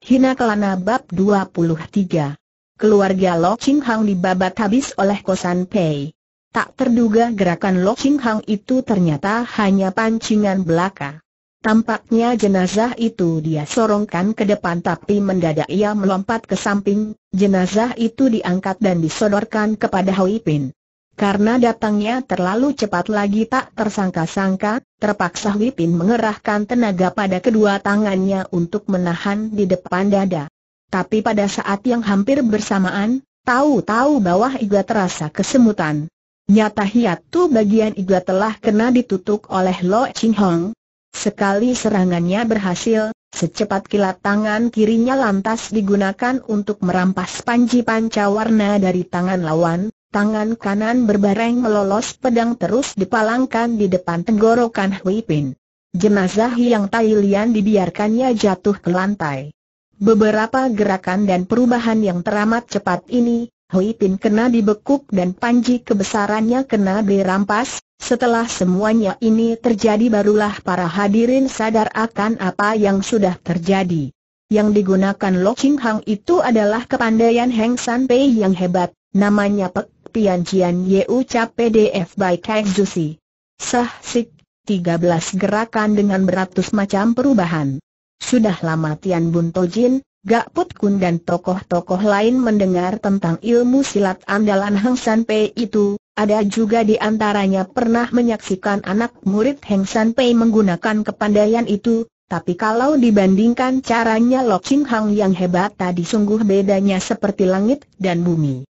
Hina Kelana Bab 23 Keluarga Lo Ching Hang dibabat habis oleh Kosan Pei Tak terduga gerakan Lo Ching Hang itu ternyata hanya pancingan belaka Tampaknya jenazah itu dia sorongkan ke depan tapi mendadak ia melompat ke samping, jenazah itu diangkat dan disodorkan kepada Hoi Pin. Karena datangnya terlalu cepat lagi tak tersangka-sangka, terpaksa Wipin mengerahkan tenaga pada kedua tangannya untuk menahan di depan dada. Tapi pada saat yang hampir bersamaan, tahu-tahu bawah iga terasa kesemutan. Nyata hiatu bagian iga telah kena ditutup oleh Lo Ching Hong. Sekali serangannya berhasil, Secepat kilat tangan kirinya lantas digunakan untuk merampas panci panca warna dari tangan lawan, Tangan kanan berbareng melolos pedang terus dipalangkan di depan tenggorokan Hui Pin. Jenazah yang Tai Lian dibiarkannya jatuh ke lantai. Beberapa gerakan dan perubahan yang teramat cepat ini, Hui Pin kena dibekuk dan panji kebesarannya kena dirampas, setelah semuanya ini terjadi barulah para hadirin sadar akan apa yang sudah terjadi. Yang digunakan Lo Ching Hang itu adalah kepandaian Heng San Pei yang hebat, namanya Pek Kok Pian Jian Ye Ucap PDF by Kang Zusi. Sah sik, 13 gerakan dengan beratus macam perubahan. Sudah lama Tian Bun Tojin, Gak Put Kun dan tokoh-tokoh lain mendengar tentang ilmu silat andalan Hang San Pei itu, ada juga di antaranya pernah menyaksikan anak murid Hang San Pei menggunakan kepandaian itu, tapi kalau dibandingkan caranya Lok Ching Hang yang hebat tadi sungguh bedanya seperti langit dan bumi.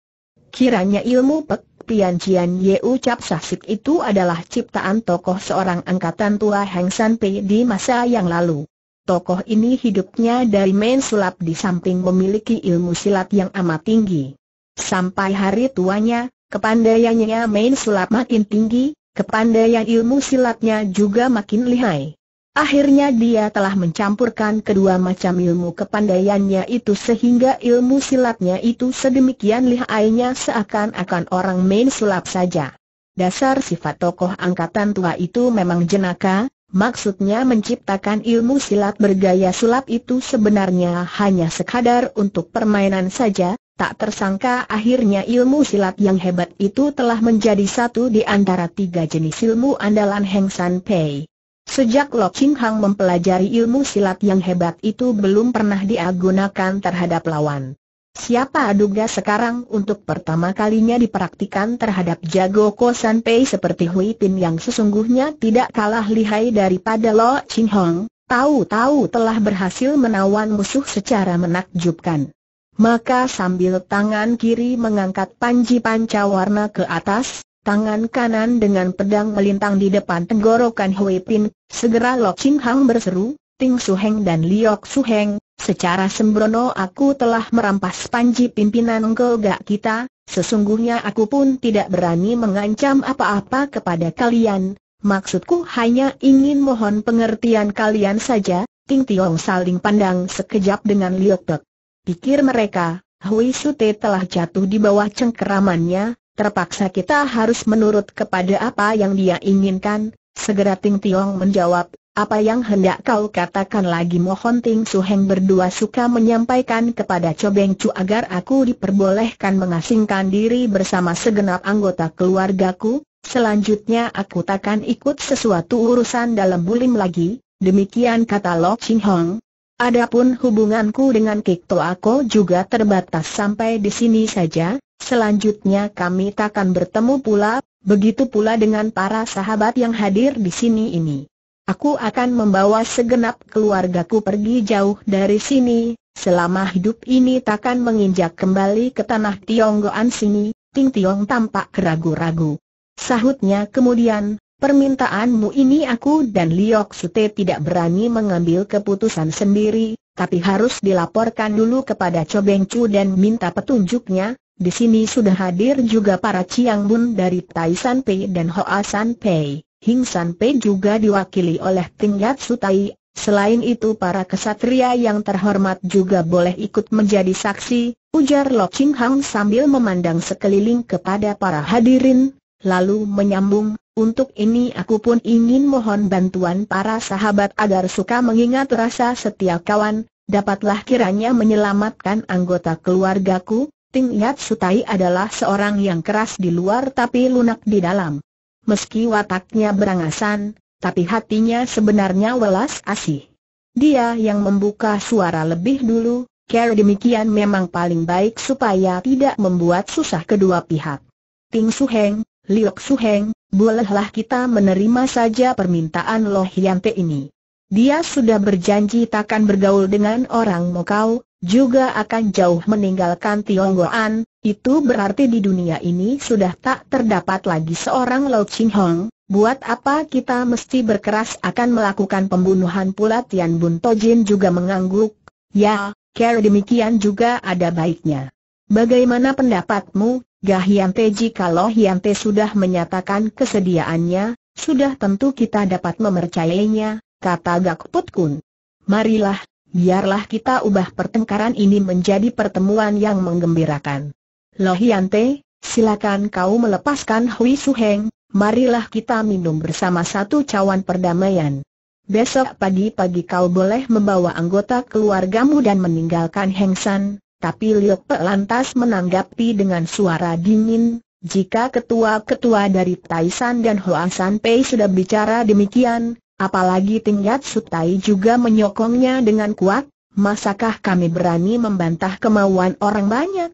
Kiranya ilmu Pek Pian Cian Ye ucap sasik itu adalah ciptaan tokoh seorang angkatan tua Heng San Pei di masa yang lalu. Tokoh ini hidupnya dari main sulap di samping memiliki ilmu silat yang amat tinggi. Sampai hari tuanya, kepandaiannya main sulap makin tinggi, kepandaian ilmu silatnya juga makin lihai. Akhirnya dia telah mencampurkan kedua macam ilmu kepandaiannya itu sehingga ilmu silatnya itu sedemikian lihainya seakan-akan orang main sulap saja. Dasar sifat tokoh angkatan tua itu memang jenaka, maksudnya menciptakan ilmu silat bergaya sulap itu sebenarnya hanya sekadar untuk permainan saja, tak tersangka akhirnya ilmu silat yang hebat itu telah menjadi satu di antara tiga jenis ilmu andalan Heng San Pei. Sejak Lo Ching Hang mempelajari ilmu silat yang hebat itu belum pernah dia gunakan terhadap lawan. Siapa aduga sekarang untuk pertama kalinya dipraktikan terhadap jago Kosan Pei seperti Hui Pin yang sesungguhnya tidak kalah lihai daripada Lo Ching Hong, tahu-tahu telah berhasil menawan musuh secara menakjubkan. Maka sambil tangan kiri mengangkat panji warna ke atas, Tangan kanan dengan pedang melintang di depan tenggorokan Hui Pin, segera Lo Chin Hang berseru, Ting Su Heng dan Liok Su Heng, secara sembrono aku telah merampas panji pimpinan Gak kita, sesungguhnya aku pun tidak berani mengancam apa-apa kepada kalian, maksudku hanya ingin mohon pengertian kalian saja, Ting Tiong saling pandang sekejap dengan Liok Tek. Pikir mereka, Hui Sute telah jatuh di bawah cengkeramannya, terpaksa kita harus menurut kepada apa yang dia inginkan. Segera Ting Tiong menjawab, apa yang hendak kau katakan lagi mohon Ting Su Heng berdua suka menyampaikan kepada Cobeng Chu agar aku diperbolehkan mengasingkan diri bersama segenap anggota keluargaku, selanjutnya aku takkan ikut sesuatu urusan dalam bulim lagi, demikian kata Lo Ching Hong. Adapun hubunganku dengan Kik Toako juga terbatas sampai di sini saja, Selanjutnya kami takkan bertemu pula, begitu pula dengan para sahabat yang hadir di sini ini. Aku akan membawa segenap keluargaku pergi jauh dari sini, selama hidup ini takkan menginjak kembali ke tanah Tionggoan sini, Ting Tiong tampak keragu-ragu. Sahutnya kemudian, permintaanmu ini aku dan Liok Sute tidak berani mengambil keputusan sendiri, tapi harus dilaporkan dulu kepada Cobeng Chu dan minta petunjuknya, di sini sudah hadir juga para Chiang Bun dari Tai San Pei dan Hoa San Pei. Hing San Pei juga diwakili oleh Su Sutai. Selain itu para kesatria yang terhormat juga boleh ikut menjadi saksi, ujar Lo Ching Hang sambil memandang sekeliling kepada para hadirin, lalu menyambung, untuk ini aku pun ingin mohon bantuan para sahabat agar suka mengingat rasa setia kawan, dapatlah kiranya menyelamatkan anggota keluargaku, Ting Yat Sutai adalah seorang yang keras di luar tapi lunak di dalam. Meski wataknya berangasan, tapi hatinya sebenarnya welas asih. Dia yang membuka suara lebih dulu, Cara demikian memang paling baik supaya tidak membuat susah kedua pihak. Ting Suheng, Liok Suheng, bolehlah kita menerima saja permintaan Loh Yante ini. Dia sudah berjanji takkan bergaul dengan orang Mokau, juga akan jauh meninggalkan Tionggoan, itu berarti di dunia ini sudah tak terdapat lagi seorang Lau Ching Hong, buat apa kita mesti berkeras akan melakukan pembunuhan pula Tian Bun Tojin juga mengangguk, ya, care demikian juga ada baiknya. Bagaimana pendapatmu, Gahian Teji kalau Hian Te sudah menyatakan kesediaannya, sudah tentu kita dapat memercayainya. kata Gak Put Kun. Marilah, Biarlah kita ubah pertengkaran ini menjadi pertemuan yang menggembirakan. Lohiante, silakan kau melepaskan Hui Suheng, marilah kita minum bersama satu cawan perdamaian. Besok pagi-pagi kau boleh membawa anggota keluargamu dan meninggalkan Heng San, tapi Liu Pe lantas menanggapi dengan suara dingin, jika ketua-ketua dari San dan San Pei sudah bicara demikian, Apalagi tingkat Sutai juga menyokongnya dengan kuat, masakah kami berani membantah kemauan orang banyak?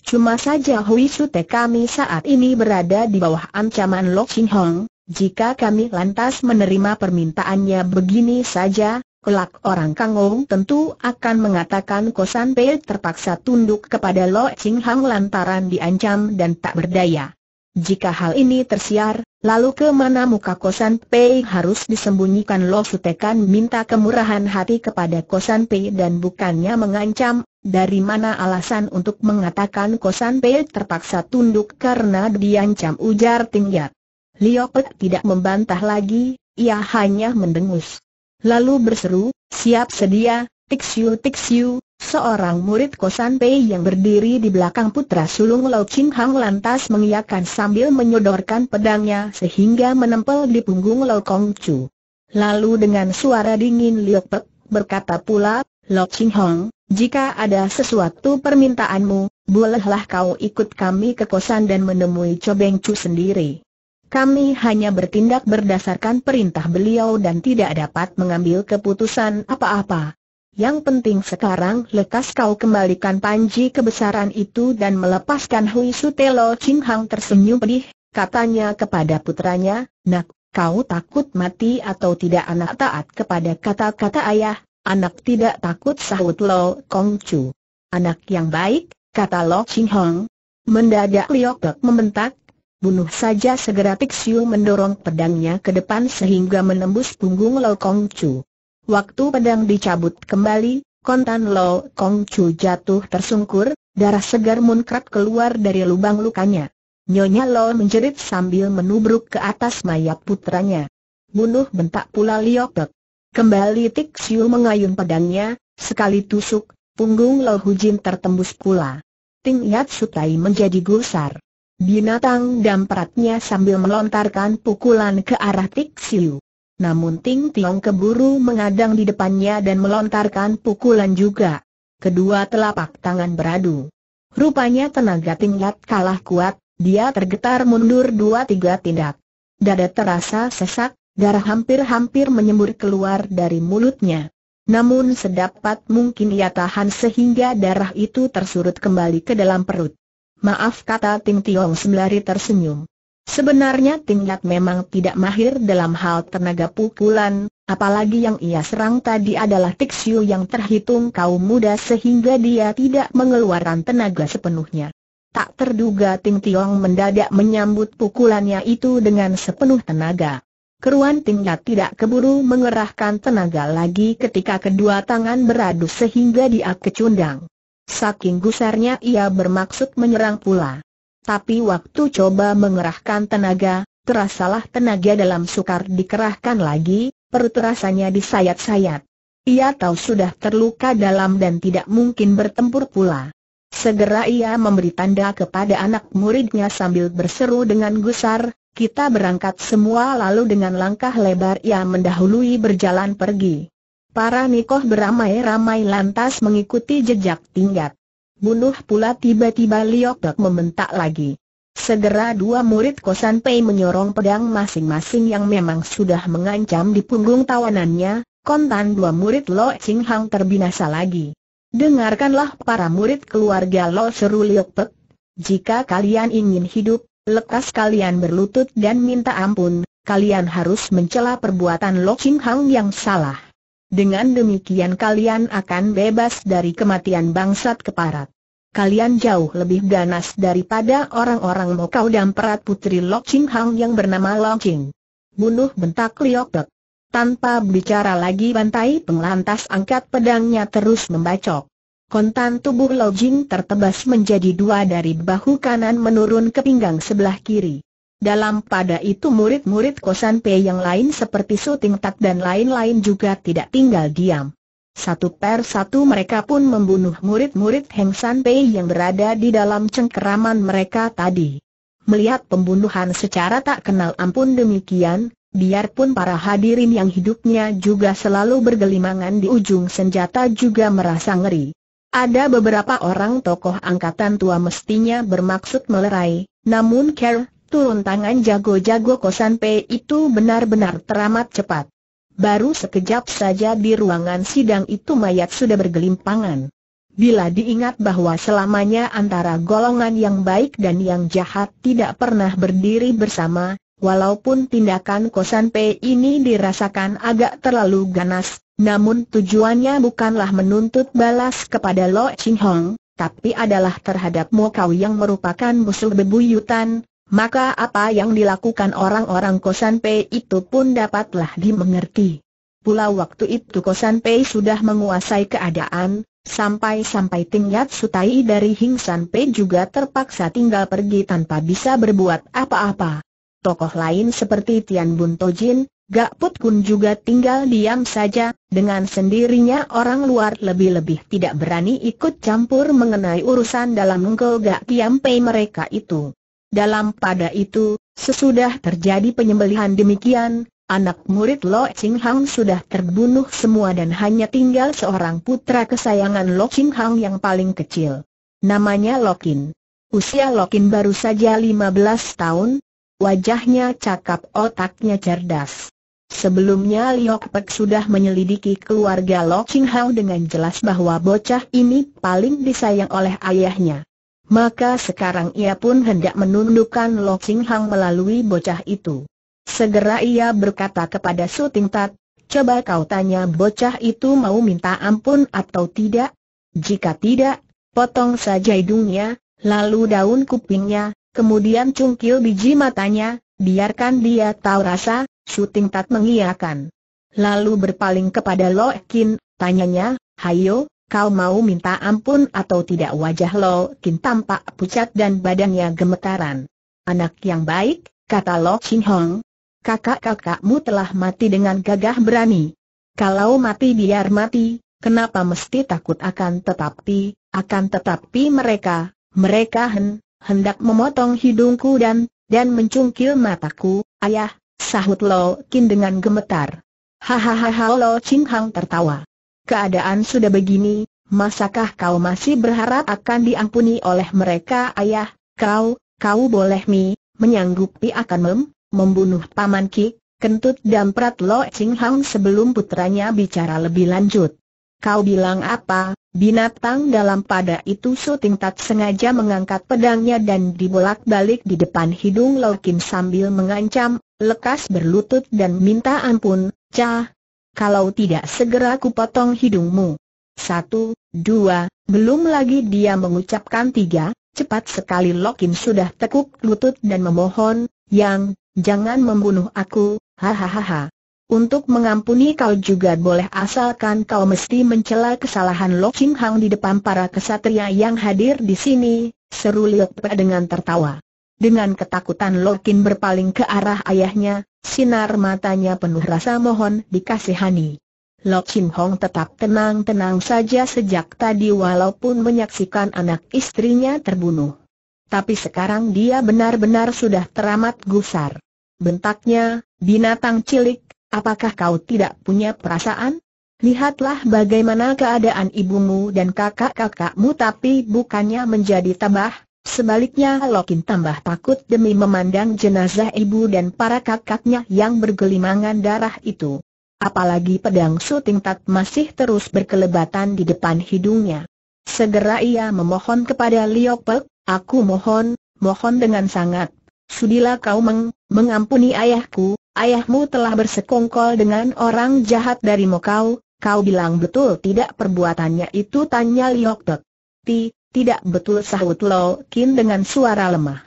Cuma saja Hui Sute kami saat ini berada di bawah ancaman Lok Shin Hong, jika kami lantas menerima permintaannya begini saja, Kelak orang Kangong tentu akan mengatakan Kosan Pei terpaksa tunduk kepada Lo Ching Hong lantaran diancam dan tak berdaya. Jika hal ini tersiar, Lalu ke mana muka Kosan Pei harus disembunyikan Lo Sutekan minta kemurahan hati kepada Kosan Pei dan bukannya mengancam, dari mana alasan untuk mengatakan Kosan Pei terpaksa tunduk karena diancam ujar Tingyat. Liopet tidak membantah lagi, ia hanya mendengus. Lalu berseru, siap sedia, tiksiu tiksiu, seorang murid Kosan Pei yang berdiri di belakang putra sulung Lau Ching Hang lantas mengiakan sambil menyodorkan pedangnya sehingga menempel di punggung Lau Kong Chu. Lalu dengan suara dingin Liu Pek, berkata pula, Lau Ching Hang, jika ada sesuatu permintaanmu, bolehlah kau ikut kami ke kosan dan menemui Chobeng Chu sendiri. Kami hanya bertindak berdasarkan perintah beliau dan tidak dapat mengambil keputusan apa-apa. Yang penting sekarang lekas kau kembalikan panji kebesaran itu dan melepaskan Hui Telo. Ching Hang tersenyum pedih, katanya kepada putranya, nak, kau takut mati atau tidak anak taat kepada kata-kata ayah, anak tidak takut sahut Lo Kong Chu. Anak yang baik, kata Lo Ching Hang. Mendadak Liok Dok membentak, bunuh saja segera Tixiu mendorong pedangnya ke depan sehingga menembus punggung Lo Kong Chu. Waktu pedang dicabut kembali, kontan Lo Kong Chu jatuh tersungkur, darah segar munkrat keluar dari lubang lukanya. Nyonya Lo menjerit sambil menubruk ke atas mayat putranya. Bunuh bentak pula Liopek. Kembali Tik Siu mengayun pedangnya, sekali tusuk, punggung Lo Hujin tertembus pula. Ting Yat Sutai menjadi gusar. Binatang dampratnya sambil melontarkan pukulan ke arah Tik Siu. Namun Ting Tiong keburu mengadang di depannya dan melontarkan pukulan juga. Kedua telapak tangan beradu. Rupanya tenaga Ting tingkat kalah kuat, dia tergetar mundur dua tiga tindak. Dada terasa sesak, darah hampir-hampir menyembur keluar dari mulutnya. Namun sedapat mungkin ia tahan sehingga darah itu tersurut kembali ke dalam perut. Maaf kata Ting Tiong sembari tersenyum. Sebenarnya Tingkat memang tidak mahir dalam hal tenaga pukulan, apalagi yang ia serang tadi adalah Tixiu yang terhitung kaum muda sehingga dia tidak mengeluarkan tenaga sepenuhnya. Tak terduga Ting Tiong mendadak menyambut pukulannya itu dengan sepenuh tenaga. Keruan Tingkat tidak keburu mengerahkan tenaga lagi ketika kedua tangan beradu sehingga dia kecundang. Saking gusarnya ia bermaksud menyerang pula tapi waktu coba mengerahkan tenaga, terasalah tenaga dalam sukar dikerahkan lagi, perut rasanya disayat-sayat. Ia tahu sudah terluka dalam dan tidak mungkin bertempur pula. Segera ia memberi tanda kepada anak muridnya sambil berseru dengan gusar, kita berangkat semua lalu dengan langkah lebar ia mendahului berjalan pergi. Para nikoh beramai-ramai lantas mengikuti jejak tinggat. Bunuh pula tiba-tiba Liok membentak lagi. Segera dua murid Kosan Pei menyorong pedang masing-masing yang memang sudah mengancam di punggung tawanannya, kontan dua murid Lo Ching Hang terbinasa lagi. Dengarkanlah para murid keluarga Lo seru Liok Tok. jika kalian ingin hidup, lekas kalian berlutut dan minta ampun, kalian harus mencela perbuatan Lo Ching Hang yang salah. Dengan demikian kalian akan bebas dari kematian bangsat keparat. Kalian jauh lebih ganas daripada orang-orang Mokau dan perat putri Lok Ching Hang yang bernama Lok Ching. Bunuh bentak Liok Tanpa bicara lagi bantai penglantas angkat pedangnya terus membacok. Kontan tubuh Lok Ching tertebas menjadi dua dari bahu kanan menurun ke pinggang sebelah kiri. Dalam pada itu murid-murid Kosan P yang lain seperti Suting Tak dan lain-lain juga tidak tinggal diam. Satu per satu mereka pun membunuh murid-murid Heng San Pei yang berada di dalam cengkeraman mereka tadi. Melihat pembunuhan secara tak kenal ampun demikian, biarpun para hadirin yang hidupnya juga selalu bergelimangan di ujung senjata juga merasa ngeri. Ada beberapa orang tokoh angkatan tua mestinya bermaksud melerai, namun ker? Turun tangan jago-jago kosan P itu benar-benar teramat cepat. Baru sekejap saja di ruangan sidang itu mayat sudah bergelimpangan. Bila diingat bahwa selamanya antara golongan yang baik dan yang jahat tidak pernah berdiri bersama, walaupun tindakan kosan P ini dirasakan agak terlalu ganas, namun tujuannya bukanlah menuntut balas kepada Lo Ching Hong, tapi adalah terhadap Mo Kau yang merupakan musuh bebuyutan, maka apa yang dilakukan orang-orang Kosan Pei itu pun dapatlah dimengerti. Pula waktu itu Kosan Pei sudah menguasai keadaan, sampai-sampai tingkat sutai dari Hing San Pei juga terpaksa tinggal pergi tanpa bisa berbuat apa-apa. Tokoh lain seperti Tian Bun Tojin, Gak Put Kun juga tinggal diam saja, dengan sendirinya orang luar lebih-lebih tidak berani ikut campur mengenai urusan dalam Ngkel Gak Tiam Pei mereka itu. Dalam pada itu, sesudah terjadi penyembelihan demikian, anak murid Lo Ching Hang sudah terbunuh semua dan hanya tinggal seorang putra kesayangan Lo Ching Hang yang paling kecil. Namanya Kin. Usia Kin baru saja 15 tahun, wajahnya cakap otaknya cerdas. Sebelumnya Liok Pek sudah menyelidiki keluarga Lok Ching Hao dengan jelas bahwa bocah ini paling disayang oleh ayahnya. Maka sekarang ia pun hendak menundukkan Lo Ching Hang melalui bocah itu. Segera ia berkata kepada Su Ting Tat, coba kau tanya bocah itu mau minta ampun atau tidak? Jika tidak, potong saja hidungnya, lalu daun kupingnya, kemudian cungkil biji matanya, biarkan dia tahu rasa, Su Ting Tat mengiyakan. Lalu berpaling kepada Lo Kin, tanyanya, Hayo, Kau mau minta ampun atau tidak wajah Lo Kin tampak pucat dan badannya gemetaran. Anak yang baik, kata Lo Chin Hong. Kakak-kakakmu telah mati dengan gagah berani. Kalau mati biar mati, kenapa mesti takut akan tetapi, akan tetapi mereka, mereka hen, hendak memotong hidungku dan, dan mencungkil mataku, ayah, sahut Lo Kin dengan gemetar. Hahaha Lo Ching Hong tertawa. Keadaan sudah begini, masakah kau masih berharap akan diampuni oleh mereka ayah? Kau, kau boleh mi, menyanggupi akan mem, membunuh paman Ki, kentut perat Lo Ching Hang sebelum putranya bicara lebih lanjut. Kau bilang apa? Binatang dalam pada itu syuting tak sengaja mengangkat pedangnya dan dibolak-balik di depan hidung Lo Kim sambil mengancam, lekas berlutut dan minta ampun, Cah, kalau tidak segera kupotong hidungmu. Satu, dua, belum lagi dia mengucapkan tiga, cepat sekali Lokim sudah tekuk lutut dan memohon, yang, jangan membunuh aku, hahaha. Untuk mengampuni kau juga boleh asalkan kau mesti mencela kesalahan Lok Hang di depan para kesatria yang hadir di sini, seru Liu dengan tertawa. Dengan ketakutan Lokin berpaling ke arah ayahnya, sinar matanya penuh rasa mohon dikasihani. Lok Chin Hong tetap tenang-tenang saja sejak tadi walaupun menyaksikan anak istrinya terbunuh. Tapi sekarang dia benar-benar sudah teramat gusar. Bentaknya, binatang cilik, apakah kau tidak punya perasaan? Lihatlah bagaimana keadaan ibumu dan kakak-kakakmu tapi bukannya menjadi tabah, Sebaliknya Lokin tambah takut demi memandang jenazah ibu dan para kakaknya yang bergelimangan darah itu. Apalagi pedang suting tat masih terus berkelebatan di depan hidungnya. Segera ia memohon kepada Liopek, aku mohon, mohon dengan sangat. Sudilah kau meng, mengampuni ayahku, ayahmu telah bersekongkol dengan orang jahat dari Mokau, kau bilang betul tidak perbuatannya itu tanya Liopek. Ti, tidak betul sahut Lo Kin dengan suara lemah.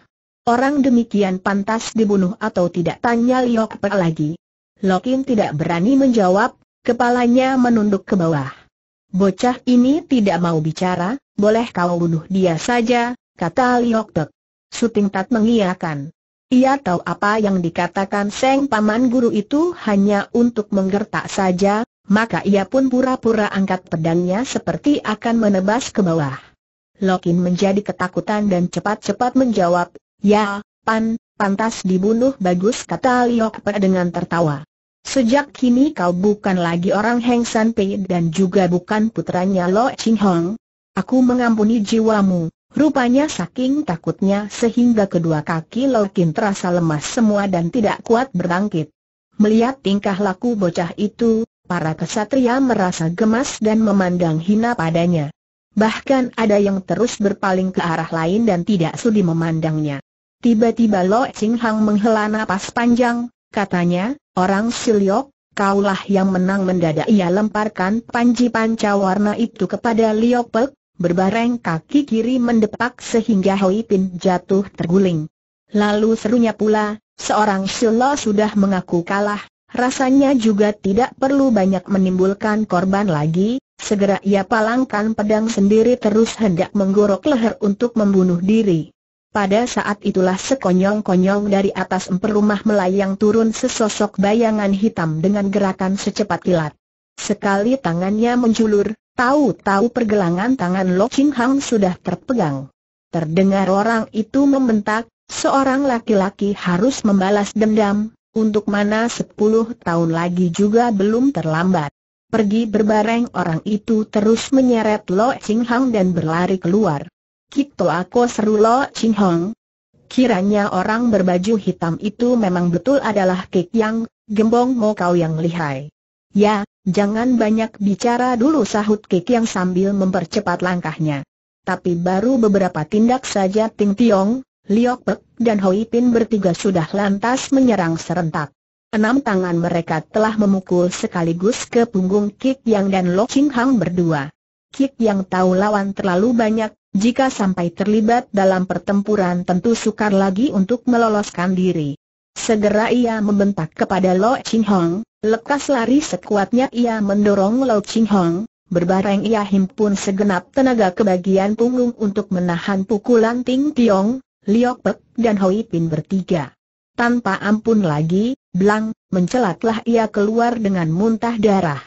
Orang demikian pantas dibunuh atau tidak tanya Liok Pe lagi. Kin tidak berani menjawab, kepalanya menunduk ke bawah. Bocah ini tidak mau bicara, boleh kau bunuh dia saja, kata Liok Tek. Suting Tat mengiyakan. Ia tahu apa yang dikatakan Seng Paman Guru itu hanya untuk menggertak saja, maka ia pun pura-pura angkat pedangnya seperti akan menebas ke bawah. Lokin menjadi ketakutan dan cepat-cepat menjawab, Ya, Pan, pantas dibunuh bagus kata Liok Pe dengan tertawa. Sejak kini kau bukan lagi orang Heng San Pei dan juga bukan putranya Lo Ching Hong. Aku mengampuni jiwamu. Rupanya saking takutnya sehingga kedua kaki Lo terasa lemas semua dan tidak kuat berangkit. Melihat tingkah laku bocah itu, para kesatria merasa gemas dan memandang hina padanya. Bahkan ada yang terus berpaling ke arah lain dan tidak sudi memandangnya. Tiba-tiba Lo Ching Hang menghela napas panjang, katanya, orang Siliok, kaulah yang menang mendadak ia lemparkan panji panca warna itu kepada Liok Pek, berbareng kaki kiri mendepak sehingga Hoi Pin jatuh terguling. Lalu serunya pula, seorang Silo sudah mengaku kalah, rasanya juga tidak perlu banyak menimbulkan korban lagi, Segera ia palangkan pedang sendiri terus hendak menggorok leher untuk membunuh diri. Pada saat itulah sekonyong-konyong dari atas emper rumah melayang turun sesosok bayangan hitam dengan gerakan secepat kilat. Sekali tangannya menjulur, tahu-tahu pergelangan tangan Lo Ching Hang sudah terpegang. Terdengar orang itu membentak, seorang laki-laki harus membalas dendam, untuk mana sepuluh tahun lagi juga belum terlambat. Pergi berbareng orang itu terus menyeret Lo Ching Hang dan berlari keluar. Kito gitu aku seru Lo Ching Hang. Kiranya orang berbaju hitam itu memang betul adalah Kek Yang, gembong mau kau yang lihai. Ya, jangan banyak bicara dulu sahut Kek Yang sambil mempercepat langkahnya. Tapi baru beberapa tindak saja Ting Tiong, Liok Pek dan Hoi Pin bertiga sudah lantas menyerang serentak. Enam tangan mereka telah memukul sekaligus ke punggung Kik Yang dan Lo Ching Hang berdua. Kik Yang tahu lawan terlalu banyak, jika sampai terlibat dalam pertempuran tentu sukar lagi untuk meloloskan diri. Segera ia membentak kepada Lo Ching Hong, lekas lari sekuatnya ia mendorong Lo Ching Hong, berbareng ia himpun segenap tenaga ke bagian punggung untuk menahan pukulan Ting Tiong, Liok Pek, dan Hoi Pin bertiga. Tanpa ampun lagi, blang, mencelatlah ia keluar dengan muntah darah.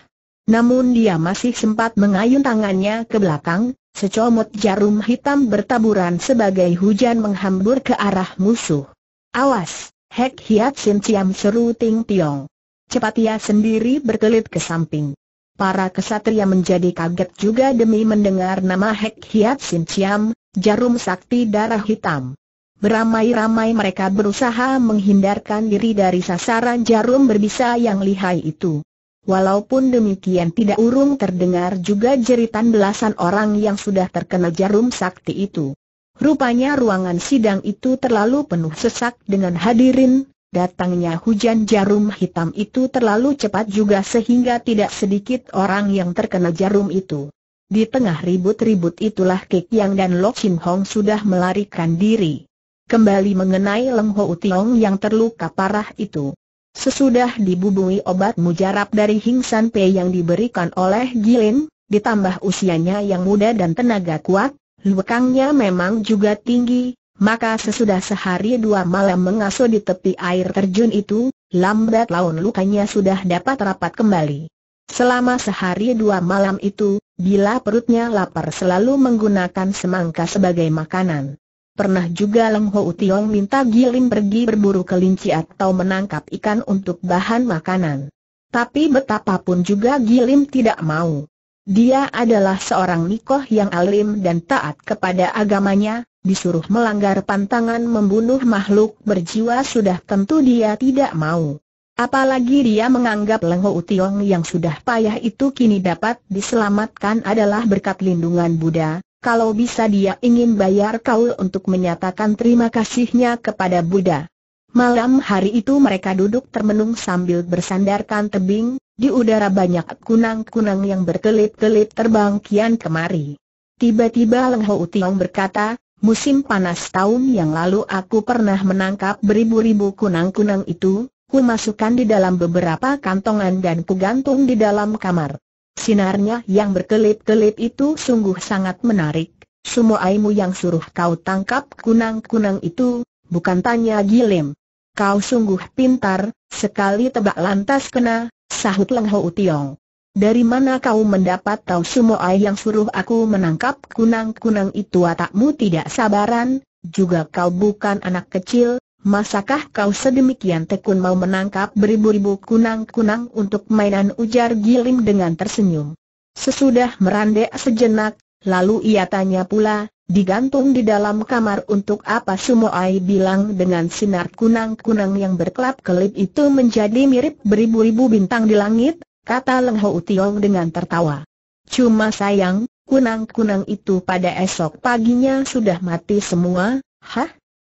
Namun dia masih sempat mengayun tangannya ke belakang, secomot jarum hitam bertaburan sebagai hujan menghambur ke arah musuh. Awas, Hek Hiat Sin Ciam seru Ting Tiong. Cepat ia sendiri berkelit ke samping. Para kesatria menjadi kaget juga demi mendengar nama Hek Hiat Sin Ciam, jarum sakti darah hitam. Beramai-ramai mereka berusaha menghindarkan diri dari sasaran jarum berbisa yang lihai itu. Walaupun demikian tidak urung terdengar juga jeritan belasan orang yang sudah terkena jarum sakti itu. Rupanya ruangan sidang itu terlalu penuh sesak dengan hadirin, datangnya hujan jarum hitam itu terlalu cepat juga sehingga tidak sedikit orang yang terkena jarum itu. Di tengah ribut-ribut itulah Kek Yang dan Lok Chin Hong sudah melarikan diri kembali mengenai Leng Ho Tiong yang terluka parah itu. Sesudah dibubui obat mujarab dari Hing San Pei yang diberikan oleh Gilin, ditambah usianya yang muda dan tenaga kuat, lukangnya memang juga tinggi, maka sesudah sehari dua malam mengasuh di tepi air terjun itu, lambat laun lukanya sudah dapat rapat kembali. Selama sehari dua malam itu, bila perutnya lapar selalu menggunakan semangka sebagai makanan. Pernah juga Leng Ho Utiong minta Gilim pergi berburu kelinci atau menangkap ikan untuk bahan makanan. Tapi betapapun juga Gilim tidak mau. Dia adalah seorang nikoh yang alim dan taat kepada agamanya, disuruh melanggar pantangan membunuh makhluk berjiwa sudah tentu dia tidak mau. Apalagi dia menganggap Leng Ho Utiong yang sudah payah itu kini dapat diselamatkan adalah berkat lindungan Buddha, kalau bisa dia ingin bayar kau untuk menyatakan terima kasihnya kepada Buddha. Malam hari itu mereka duduk termenung sambil bersandarkan tebing, di udara banyak kunang-kunang yang berkelip-kelip terbang kian kemari. Tiba-tiba Leng Ho Utiong berkata, musim panas tahun yang lalu aku pernah menangkap beribu-ribu kunang-kunang itu, ku masukkan di dalam beberapa kantongan dan ku gantung di dalam kamar. Sinarnya yang berkelip-kelip itu sungguh sangat menarik. Semua aimu yang suruh kau tangkap kunang-kunang itu, bukan tanya Gilim. Kau sungguh pintar, sekali tebak lantas kena, sahut Leng Ho Tiong. Dari mana kau mendapat tahu semua ai yang suruh aku menangkap kunang-kunang itu? Atakmu tidak sabaran, juga kau bukan anak kecil, Masakah kau sedemikian tekun mau menangkap beribu-ribu kunang-kunang untuk mainan ujar Gilim dengan tersenyum. Sesudah merandek sejenak, lalu ia tanya pula, digantung di dalam kamar untuk apa Sumoai bilang dengan sinar kunang-kunang yang berkelap-kelip itu menjadi mirip beribu-ribu bintang di langit, kata Leng Ho Tiong dengan tertawa. Cuma sayang, kunang-kunang itu pada esok paginya sudah mati semua, hah?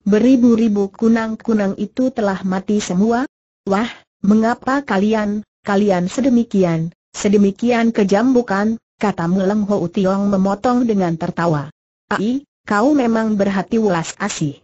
Beribu-ribu kunang-kunang itu telah mati semua? Wah, mengapa kalian, kalian sedemikian, sedemikian kejam bukan? Kata Muleng Ho Tiong memotong dengan tertawa. Ai, kau memang berhati welas asih.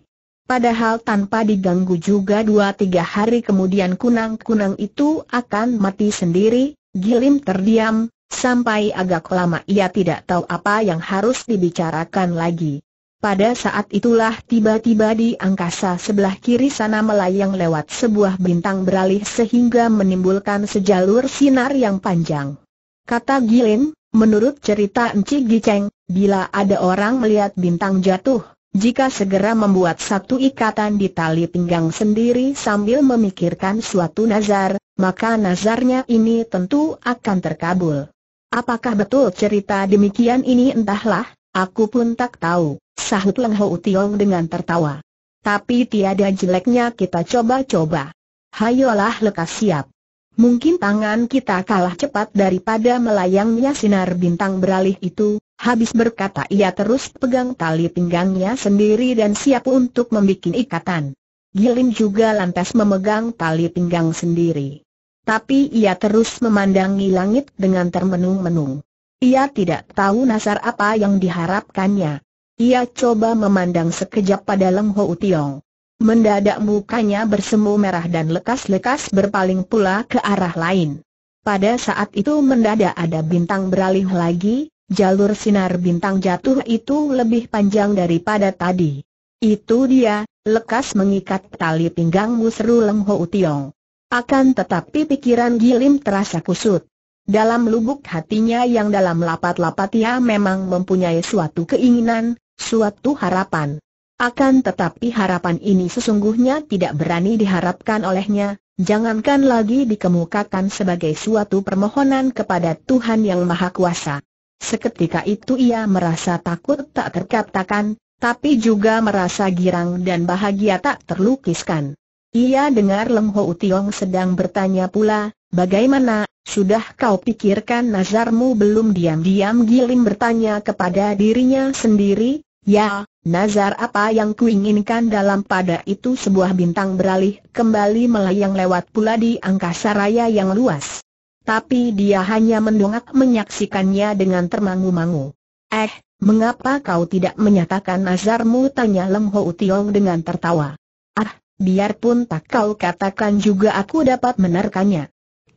Padahal tanpa diganggu juga dua tiga hari kemudian kunang-kunang itu akan mati sendiri, Gilim terdiam, sampai agak lama ia tidak tahu apa yang harus dibicarakan lagi. Pada saat itulah tiba-tiba di angkasa sebelah kiri sana melayang lewat sebuah bintang beralih sehingga menimbulkan sejalur sinar yang panjang. Kata Gilin, menurut cerita Enci Giceng, bila ada orang melihat bintang jatuh, jika segera membuat satu ikatan di tali pinggang sendiri sambil memikirkan suatu nazar, maka nazarnya ini tentu akan terkabul. Apakah betul cerita demikian ini entahlah, Aku pun tak tahu, sahut Leng Hou Tiong dengan tertawa. Tapi tiada jeleknya kita coba-coba. Hayolah lekas siap. Mungkin tangan kita kalah cepat daripada melayangnya sinar bintang beralih itu, habis berkata ia terus pegang tali pinggangnya sendiri dan siap untuk membuat ikatan. Gilin juga lantas memegang tali pinggang sendiri. Tapi ia terus memandangi langit dengan termenung-menung. Ia tidak tahu nasar apa yang diharapkannya. Ia coba memandang sekejap pada Leng Ho Tiong. Mendadak mukanya bersemu merah dan lekas-lekas berpaling pula ke arah lain. Pada saat itu mendadak ada bintang beralih lagi, jalur sinar bintang jatuh itu lebih panjang daripada tadi. Itu dia, lekas mengikat tali pinggangmu seru Leng Ho Tiong. Akan tetapi pikiran Gilim terasa kusut. Dalam lubuk hatinya yang dalam lapat-lapat ia memang mempunyai suatu keinginan, suatu harapan. Akan tetapi harapan ini sesungguhnya tidak berani diharapkan olehnya, jangankan lagi dikemukakan sebagai suatu permohonan kepada Tuhan Yang Maha Kuasa. Seketika itu ia merasa takut tak terkatakan, tapi juga merasa girang dan bahagia tak terlukiskan. Ia dengar Leng Ho Utiong sedang bertanya pula, bagaimana sudah kau pikirkan nazarmu belum diam-diam Gilim bertanya kepada dirinya sendiri, ya, nazar apa yang kuinginkan dalam pada itu sebuah bintang beralih kembali melayang lewat pula di angkasa raya yang luas. Tapi dia hanya mendongak menyaksikannya dengan termangu-mangu. Eh, mengapa kau tidak menyatakan nazarmu tanya Lem Ho Tiong dengan tertawa. Ah, biarpun tak kau katakan juga aku dapat menerkannya.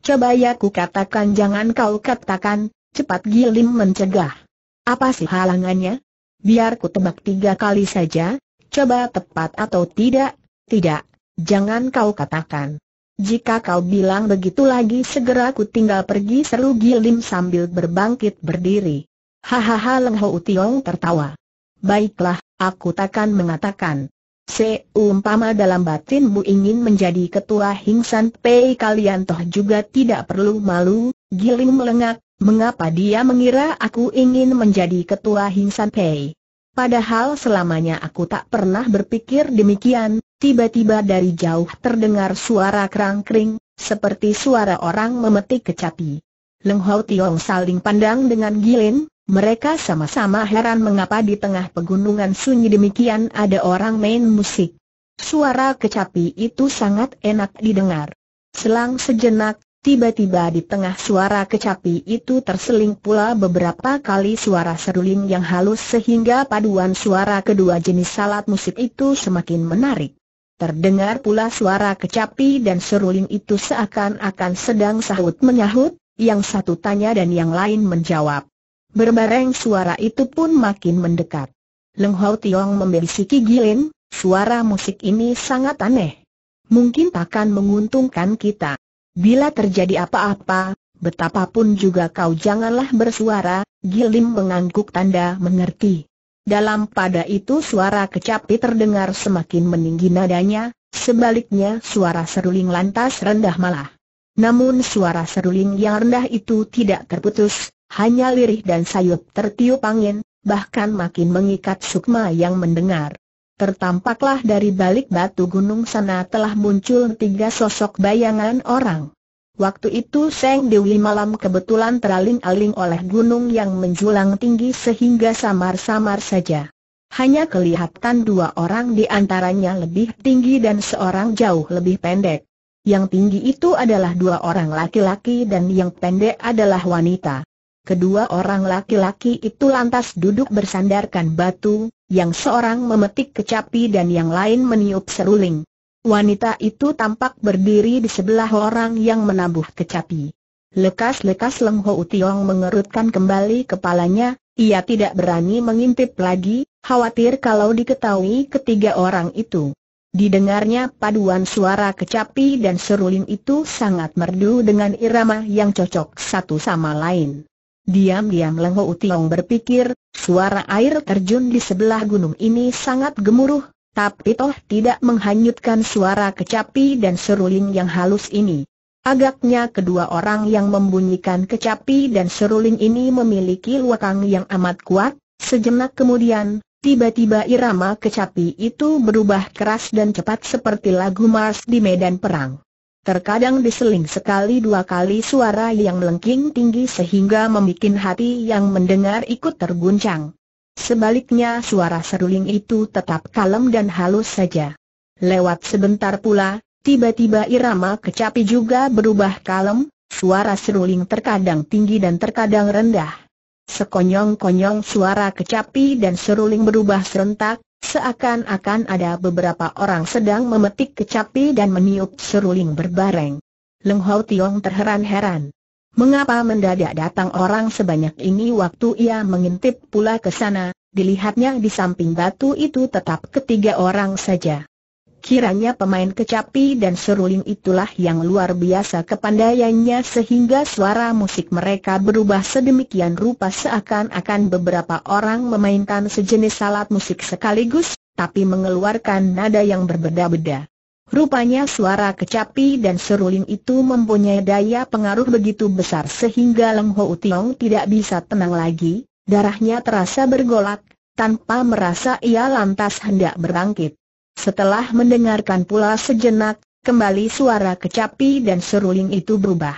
Coba ya ku katakan jangan kau katakan, cepat Gilim mencegah. Apa sih halangannya? Biar ku tebak tiga kali saja, coba tepat atau tidak, tidak, jangan kau katakan. Jika kau bilang begitu lagi segera ku tinggal pergi seru Gilim sambil berbangkit berdiri. Hahaha Leng Ho Tiong tertawa. Baiklah, aku takkan mengatakan. Seumpama dalam batin bu ingin menjadi ketua Hingsan Pei kalian toh juga tidak perlu malu, Giling melengak, mengapa dia mengira aku ingin menjadi ketua Hingsan Pei? Padahal selamanya aku tak pernah berpikir demikian, tiba-tiba dari jauh terdengar suara kerang-kering, seperti suara orang memetik kecapi. Leng Hau Tiong saling pandang dengan Giling. Mereka sama-sama heran mengapa di tengah pegunungan sunyi demikian ada orang main musik. Suara kecapi itu sangat enak didengar. Selang sejenak, tiba-tiba di tengah suara kecapi itu terseling pula beberapa kali suara seruling yang halus sehingga paduan suara kedua jenis alat musik itu semakin menarik. Terdengar pula suara kecapi dan seruling itu seakan-akan sedang sahut-menyahut, yang satu tanya dan yang lain menjawab. Berbareng suara itu pun makin mendekat. Leng Hau Tiong membelisiki Gilin, suara musik ini sangat aneh. Mungkin takkan menguntungkan kita. Bila terjadi apa-apa, betapapun juga kau janganlah bersuara, Gilin mengangguk tanda mengerti. Dalam pada itu suara kecapi terdengar semakin meninggi nadanya, sebaliknya suara seruling lantas rendah malah. Namun suara seruling yang rendah itu tidak terputus, hanya lirih dan sayup tertiup angin, bahkan makin mengikat sukma yang mendengar. Tertampaklah dari balik batu gunung sana telah muncul tiga sosok bayangan orang. Waktu itu Seng Dewi malam kebetulan teraling-aling oleh gunung yang menjulang tinggi sehingga samar-samar saja. Hanya kelihatan dua orang di antaranya lebih tinggi dan seorang jauh lebih pendek. Yang tinggi itu adalah dua orang laki-laki dan yang pendek adalah wanita. Kedua orang laki-laki itu lantas duduk bersandarkan batu, yang seorang memetik kecapi dan yang lain meniup seruling. Wanita itu tampak berdiri di sebelah orang yang menabuh kecapi. Lekas-lekas Leng Ho Tiong mengerutkan kembali kepalanya, ia tidak berani mengintip lagi, khawatir kalau diketahui ketiga orang itu. Didengarnya paduan suara kecapi dan seruling itu sangat merdu dengan irama yang cocok satu sama lain. Diam-diam Leng Ho Tiong berpikir, suara air terjun di sebelah gunung ini sangat gemuruh, tapi toh tidak menghanyutkan suara kecapi dan seruling yang halus ini. Agaknya kedua orang yang membunyikan kecapi dan seruling ini memiliki luakang yang amat kuat, sejenak kemudian, tiba-tiba irama kecapi itu berubah keras dan cepat seperti lagu Mars di medan perang. Terkadang diseling sekali dua kali suara yang melengking tinggi sehingga membuat hati yang mendengar ikut terguncang. Sebaliknya suara seruling itu tetap kalem dan halus saja. Lewat sebentar pula, tiba-tiba irama kecapi juga berubah kalem, suara seruling terkadang tinggi dan terkadang rendah. Sekonyong-konyong suara kecapi dan seruling berubah serentak, Seakan-akan ada beberapa orang sedang memetik kecapi dan meniup seruling berbareng. Leng Hau Tiong terheran-heran. Mengapa mendadak datang orang sebanyak ini waktu ia mengintip pula ke sana, dilihatnya di samping batu itu tetap ketiga orang saja. Kiranya pemain kecapi dan seruling itulah yang luar biasa kepandaiannya sehingga suara musik mereka berubah sedemikian rupa seakan-akan beberapa orang memainkan sejenis alat musik sekaligus, tapi mengeluarkan nada yang berbeda-beda. Rupanya suara kecapi dan seruling itu mempunyai daya pengaruh begitu besar sehingga Leng Ho Tiong tidak bisa tenang lagi, darahnya terasa bergolak, tanpa merasa ia lantas hendak berangkit. Setelah mendengarkan pula sejenak, kembali suara kecapi dan seruling itu berubah.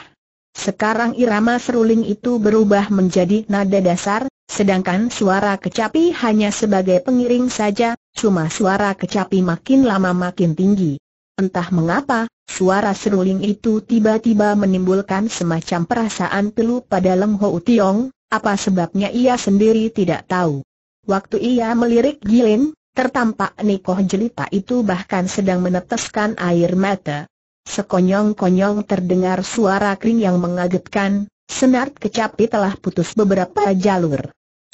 Sekarang irama seruling itu berubah menjadi nada dasar, sedangkan suara kecapi hanya sebagai pengiring saja, cuma suara kecapi makin lama makin tinggi. Entah mengapa, suara seruling itu tiba-tiba menimbulkan semacam perasaan pilu pada Leng Ho Tiong, apa sebabnya ia sendiri tidak tahu. Waktu ia melirik Gilin, Tertampak Nikoh jelita itu bahkan sedang meneteskan air mata. Sekonyong-konyong terdengar suara kering yang mengagetkan, Senar kecapi telah putus beberapa jalur.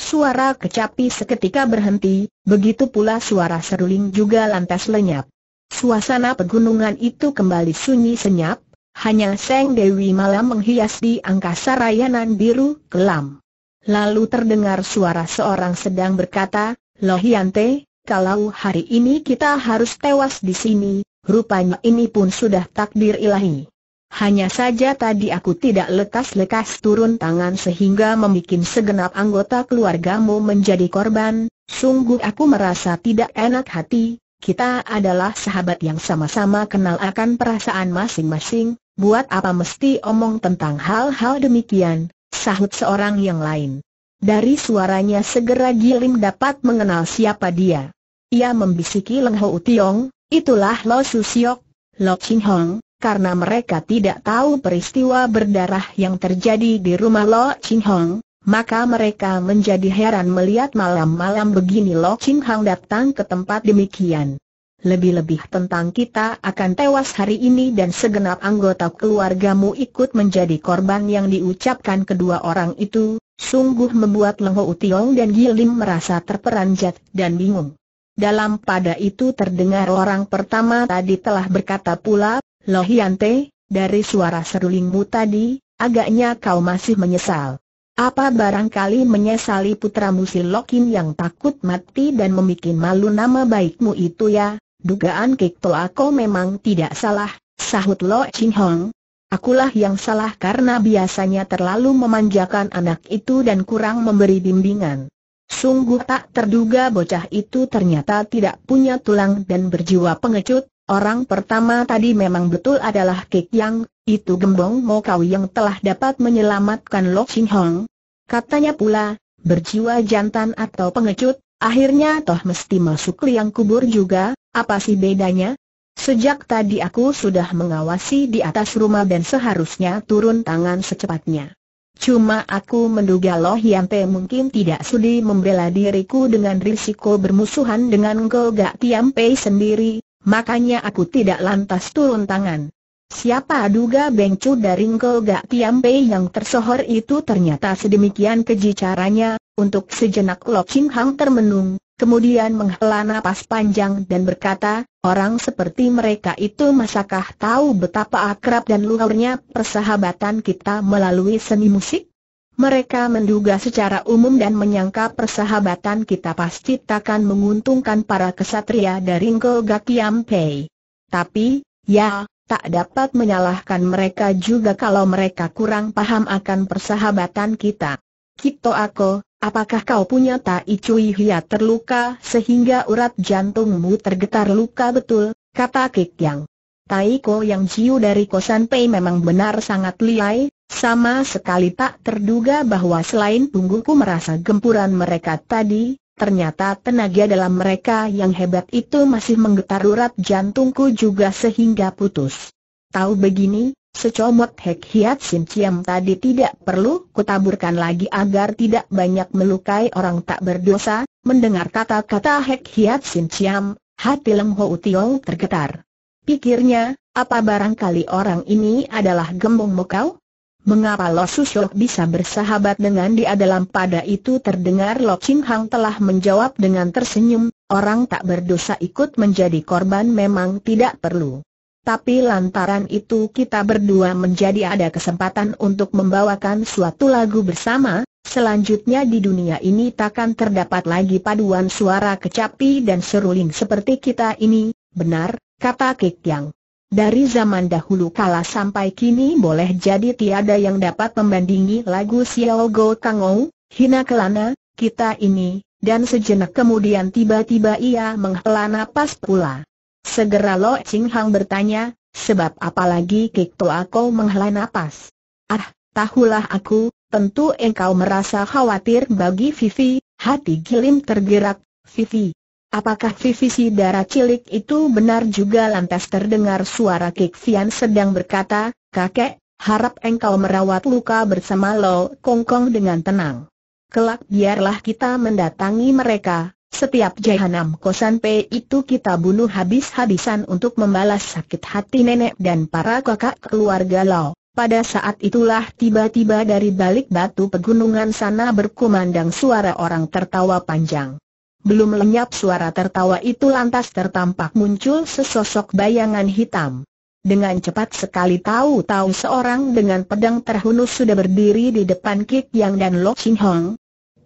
Suara kecapi seketika berhenti, begitu pula suara seruling juga lantas lenyap. Suasana pegunungan itu kembali sunyi senyap, hanya Seng Dewi malam menghias di angkasa rayanan biru kelam. Lalu terdengar suara seorang sedang berkata, Lohiante, kalau hari ini kita harus tewas di sini, rupanya ini pun sudah takdir ilahi. Hanya saja tadi aku tidak lekas-lekas turun tangan sehingga membuat segenap anggota keluargamu menjadi korban, sungguh aku merasa tidak enak hati, kita adalah sahabat yang sama-sama kenal akan perasaan masing-masing, buat apa mesti omong tentang hal-hal demikian, sahut seorang yang lain. Dari suaranya segera Gilim dapat mengenal siapa dia. Ia membisiki Leng Ho Tiong, itulah Lo Su Siok, Lo Ching Hong, karena mereka tidak tahu peristiwa berdarah yang terjadi di rumah Lo Ching Hong, maka mereka menjadi heran melihat malam-malam begini Lo Ching Hong datang ke tempat demikian. Lebih-lebih tentang kita akan tewas hari ini dan segenap anggota keluargamu ikut menjadi korban yang diucapkan kedua orang itu, sungguh membuat Leho Utiong dan Gilim merasa terperanjat dan bingung. Dalam pada itu terdengar orang pertama tadi telah berkata pula, Lohiante, dari suara serulingmu tadi, agaknya kau masih menyesal. Apa barangkali menyesali putra musil Lokin yang takut mati dan membuat malu nama baikmu itu ya? Dugaan Kikto kau memang tidak salah, sahut Lo Ching Hong, Akulah yang salah karena biasanya terlalu memanjakan anak itu dan kurang memberi bimbingan. Sungguh tak terduga bocah itu ternyata tidak punya tulang dan berjiwa pengecut, orang pertama tadi memang betul adalah Kek Yang, itu gembong kau yang telah dapat menyelamatkan Lok Ching Hong. Katanya pula, berjiwa jantan atau pengecut, akhirnya toh mesti masuk liang kubur juga, apa sih bedanya? Sejak tadi aku sudah mengawasi di atas rumah dan seharusnya turun tangan secepatnya. Cuma aku menduga Loh Yampe mungkin tidak sudi membela diriku dengan risiko bermusuhan dengan Gogak Pei sendiri, makanya aku tidak lantas turun tangan. Siapa duga Bengcu dari Gogak Pei yang tersohor itu ternyata sedemikian keji caranya, untuk sejenak Lo Ching Hang termenung, kemudian menghela nafas panjang dan berkata, orang seperti mereka itu masakah tahu betapa akrab dan luarnya persahabatan kita melalui seni musik? Mereka menduga secara umum dan menyangka persahabatan kita pasti takkan menguntungkan para kesatria dari Ngo Gakiam Pei. Tapi, ya, tak dapat menyalahkan mereka juga kalau mereka kurang paham akan persahabatan kita. Kito Ako, Apakah kau punya Tai Cui Hia terluka sehingga urat jantungmu tergetar luka betul? Kata Kik Yang. Tai Ko Yang Jiu dari Kosan Pei memang benar sangat liai, sama sekali tak terduga bahwa selain punggungku merasa gempuran mereka tadi, ternyata tenaga dalam mereka yang hebat itu masih menggetar urat jantungku juga sehingga putus. Tahu begini, Secomot Hek Hiat Sim Ciam tadi tidak perlu kutaburkan lagi agar tidak banyak melukai orang tak berdosa. Mendengar kata-kata Hek Hiat Sim Ciam, hati Leng Ho Tiong tergetar. Pikirnya, apa barangkali orang ini adalah gembong mokau? Mengapa Lo Susyok bisa bersahabat dengan dia dalam pada itu terdengar Lo Ching Hang telah menjawab dengan tersenyum, orang tak berdosa ikut menjadi korban memang tidak perlu tapi lantaran itu kita berdua menjadi ada kesempatan untuk membawakan suatu lagu bersama, selanjutnya di dunia ini takkan terdapat lagi paduan suara kecapi dan seruling seperti kita ini, benar, kata Kik Yang. Dari zaman dahulu kala sampai kini boleh jadi tiada yang dapat membandingi lagu Xiao Go Kangou, Hina Kelana, kita ini, dan sejenak kemudian tiba-tiba ia menghela nafas pula. Segera Lo Ching Hang bertanya, sebab apalagi Kik Toa kau menghela nafas. Ah, tahulah aku, tentu engkau merasa khawatir bagi Vivi, hati Gilim tergerak, Vivi. Apakah Vivi si darah cilik itu benar juga lantas terdengar suara Kik Fian sedang berkata, kakek, harap engkau merawat luka bersama Lo Kongkong dengan tenang. Kelak biarlah kita mendatangi mereka, setiap jahanam kosan P itu kita bunuh habis-habisan untuk membalas sakit hati nenek dan para kakak keluarga Lau. Pada saat itulah tiba-tiba dari balik batu pegunungan sana berkumandang suara orang tertawa panjang. Belum lenyap suara tertawa itu lantas tertampak muncul sesosok bayangan hitam. Dengan cepat sekali tahu-tahu seorang dengan pedang terhunus sudah berdiri di depan Kik Yang dan Lok Ching Hong,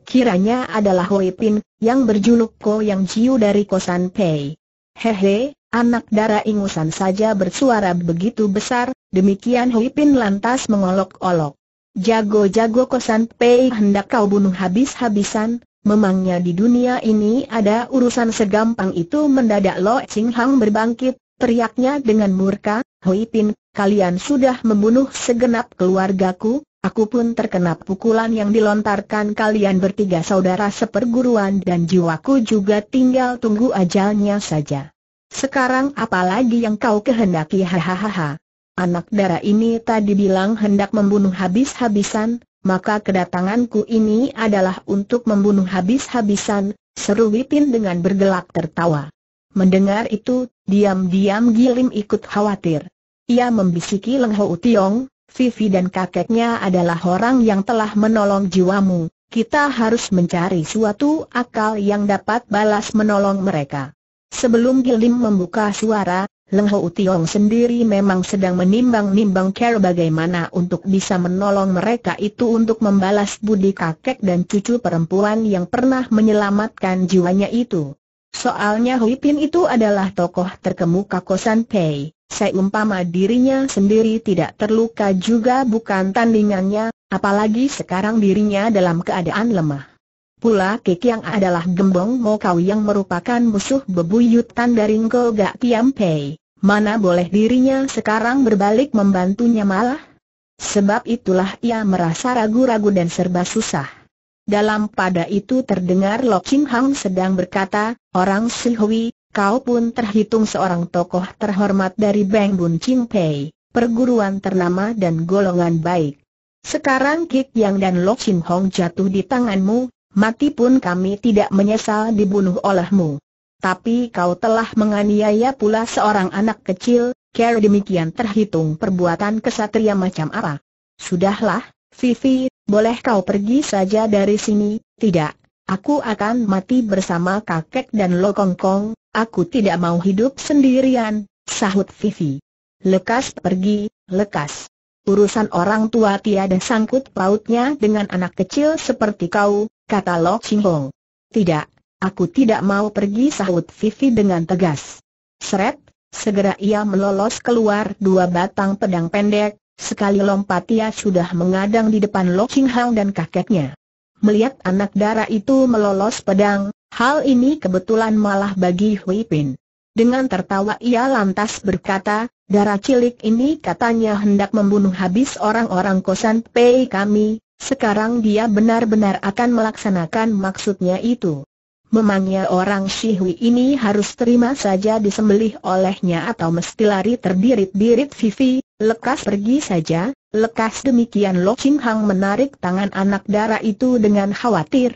kiranya adalah Hoi Pin, yang berjuluk Ko Yang Jiu dari Kosan Pei. Hehe, anak darah ingusan saja bersuara begitu besar, demikian Hoi Pin lantas mengolok-olok. Jago-jago Kosan Pei hendak kau bunuh habis-habisan, memangnya di dunia ini ada urusan segampang itu mendadak Lo Ching Hang berbangkit, teriaknya dengan murka, Hoi Pin, kalian sudah membunuh segenap keluargaku, Aku pun terkena pukulan yang dilontarkan kalian bertiga saudara seperguruan dan jiwaku juga tinggal tunggu ajalnya saja. Sekarang apalagi yang kau kehendaki hahaha. Anak dara ini tadi bilang hendak membunuh habis-habisan, maka kedatanganku ini adalah untuk membunuh habis-habisan, seru Wipin dengan bergelak tertawa. Mendengar itu, diam-diam Gilim ikut khawatir. Ia membisiki Leng Ho Tiong, Vivi dan kakeknya adalah orang yang telah menolong jiwamu. Kita harus mencari suatu akal yang dapat balas menolong mereka. Sebelum Gilim membuka suara, Leng Ho Tiong sendiri memang sedang menimbang-nimbang cara bagaimana untuk bisa menolong mereka itu untuk membalas budi kakek dan cucu perempuan yang pernah menyelamatkan jiwanya itu. Soalnya Hui Pin itu adalah tokoh terkemuka Kosan Pei. Saya Seumpama dirinya sendiri tidak terluka juga bukan tandingannya, apalagi sekarang dirinya dalam keadaan lemah. Pula Kek yang adalah gembong Mokau yang merupakan musuh bebuyutan dari Ngo Gak Pei, Mana boleh dirinya sekarang berbalik membantunya malah? Sebab itulah ia merasa ragu-ragu dan serba susah. Dalam pada itu terdengar Lo Ching Hang sedang berkata, Orang Hui, Kau pun terhitung seorang tokoh terhormat dari Beng Bun Ching Pei, perguruan ternama dan golongan baik. Sekarang Kik Yang dan Lok Chin Hong jatuh di tanganmu, mati pun kami tidak menyesal dibunuh olehmu. Tapi kau telah menganiaya pula seorang anak kecil, kira demikian terhitung perbuatan kesatria macam apa. Sudahlah, Vivi, boleh kau pergi saja dari sini, tidak, Aku akan mati bersama kakek dan Lo Kong Kong, aku tidak mau hidup sendirian, sahut Vivi. Lekas pergi, lekas. Urusan orang tua tiada sangkut pautnya dengan anak kecil seperti kau, kata Lo Ching Hong. Tidak, aku tidak mau pergi sahut Vivi dengan tegas. Seret, segera ia melolos keluar dua batang pedang pendek, Sekali lompat ia sudah mengadang di depan Lo Ching Hong dan kakeknya. Melihat anak darah itu melolos pedang, hal ini kebetulan malah bagi Hui Pin. Dengan tertawa ia lantas berkata, darah cilik ini katanya hendak membunuh habis orang-orang kosan Pei kami, sekarang dia benar-benar akan melaksanakan maksudnya itu. Memangnya orang Shihui ini harus terima saja disembelih olehnya atau mesti lari terdirit-dirit Vivi, lekas pergi saja, Lekas demikian Lo Ching Hang menarik tangan anak darah itu dengan khawatir,